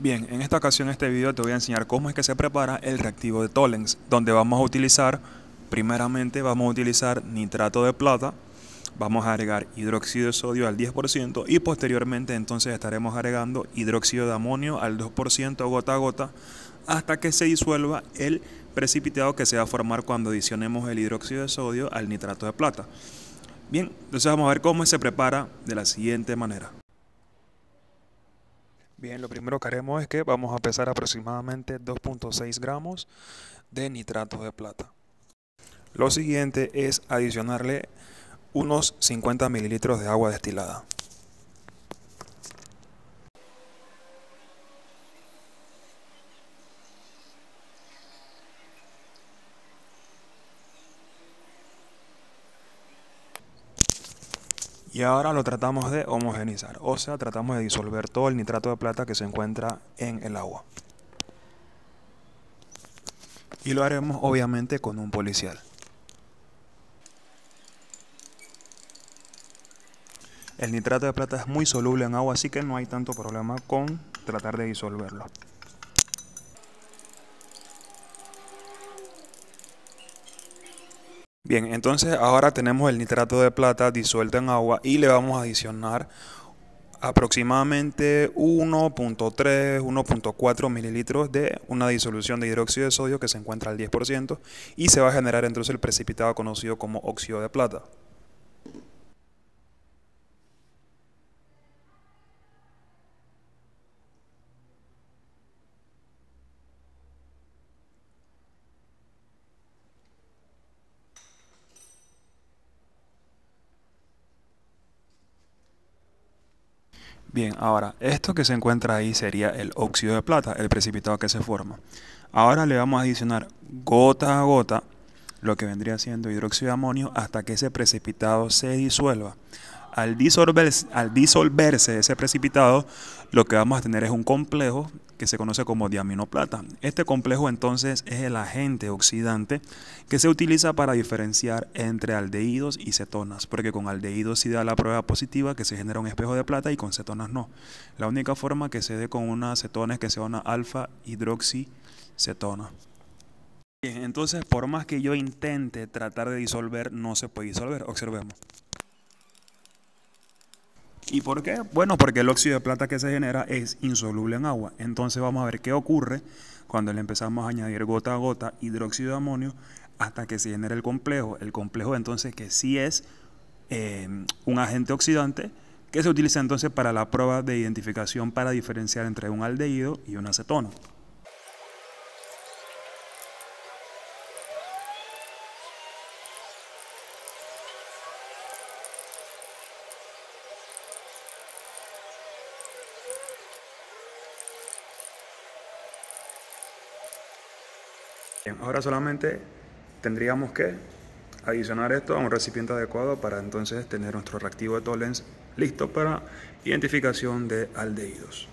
Bien, en esta ocasión este video te voy a enseñar cómo es que se prepara el reactivo de Tollens, donde vamos a utilizar, primeramente vamos a utilizar nitrato de plata, vamos a agregar hidróxido de sodio al 10% y posteriormente entonces estaremos agregando hidróxido de amonio al 2% gota a gota hasta que se disuelva el precipitado que se va a formar cuando adicionemos el hidróxido de sodio al nitrato de plata. Bien, entonces vamos a ver cómo se prepara de la siguiente manera. Bien, lo primero que haremos es que vamos a pesar aproximadamente 2.6 gramos de nitrato de plata. Lo siguiente es adicionarle unos 50 mililitros de agua destilada. Y ahora lo tratamos de homogenizar, o sea, tratamos de disolver todo el nitrato de plata que se encuentra en el agua. Y lo haremos obviamente con un policial. El nitrato de plata es muy soluble en agua, así que no hay tanto problema con tratar de disolverlo. Bien, entonces ahora tenemos el nitrato de plata disuelto en agua y le vamos a adicionar aproximadamente 1.3, 1.4 mililitros de una disolución de hidróxido de sodio que se encuentra al 10% y se va a generar entonces el precipitado conocido como óxido de plata. Bien, ahora, esto que se encuentra ahí sería el óxido de plata, el precipitado que se forma. Ahora le vamos a adicionar gota a gota lo que vendría siendo hidróxido de amonio hasta que ese precipitado se disuelva. Al disolverse, al disolverse ese precipitado, lo que vamos a tener es un complejo que se conoce como diaminoplata. Este complejo entonces es el agente oxidante que se utiliza para diferenciar entre aldehídos y cetonas, porque con aldehídos sí da la prueba positiva que se genera un espejo de plata y con cetonas no. La única forma que se dé con una cetona es que sea una alfa hidroxicetona. Bien, entonces por más que yo intente tratar de disolver, no se puede disolver. Observemos. ¿Y por qué? Bueno, porque el óxido de plata que se genera es insoluble en agua. Entonces vamos a ver qué ocurre cuando le empezamos a añadir gota a gota hidróxido de amonio hasta que se genere el complejo. El complejo entonces que sí es eh, un agente oxidante que se utiliza entonces para la prueba de identificación para diferenciar entre un aldehído y un acetono. ahora solamente tendríamos que adicionar esto a un recipiente adecuado para entonces tener nuestro reactivo de Tollens listo para identificación de aldehídos.